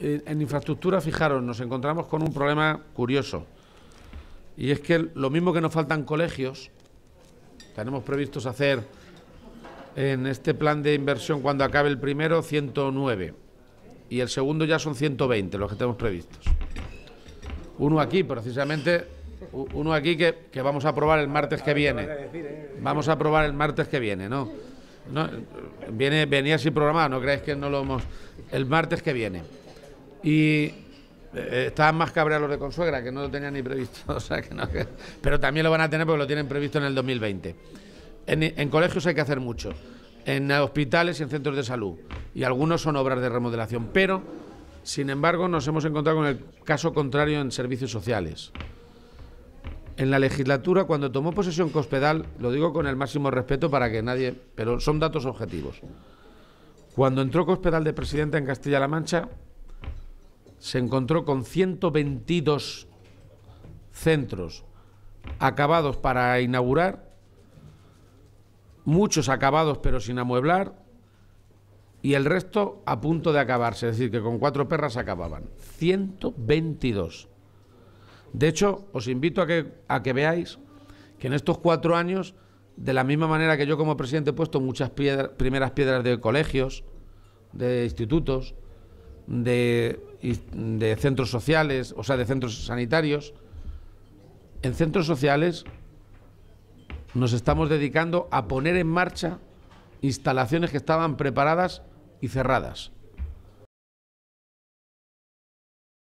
en infraestructura, fijaros, nos encontramos con un problema curioso. Y es que lo mismo que nos faltan colegios, tenemos previstos hacer en este plan de inversión cuando acabe el primero 109 y el segundo ya son 120 los que tenemos previstos. Uno aquí, precisamente, uno aquí que, vamos a aprobar el martes que viene. Vamos a aprobar el martes que viene, ¿no? viene, venía así programado, no creéis que no lo hemos... El martes que viene. Y eh, estaban más cabreados los de Consuegra, que no lo tenían ni previsto. O sea, que no, pero también lo van a tener porque lo tienen previsto en el 2020. En, en colegios hay que hacer mucho, en hospitales y en centros de salud. Y algunos son obras de remodelación. Pero, sin embargo, nos hemos encontrado con el caso contrario en servicios sociales. En la legislatura, cuando tomó posesión Cospedal, lo digo con el máximo respeto para que nadie, pero son datos objetivos. Cuando entró Cospedal de presidenta en Castilla-La Mancha, se encontró con 122 centros acabados para inaugurar, muchos acabados pero sin amueblar, y el resto a punto de acabarse, es decir, que con cuatro perras acababan. 122. De hecho, os invito a que, a que veáis que en estos cuatro años, de la misma manera que yo como presidente he puesto muchas primeras piedras de colegios, de institutos, de, centros sociales, o sea, de centros sanitarios, en centros sociales nos estamos dedicando a poner en marcha instalaciones que estaban preparadas y cerradas.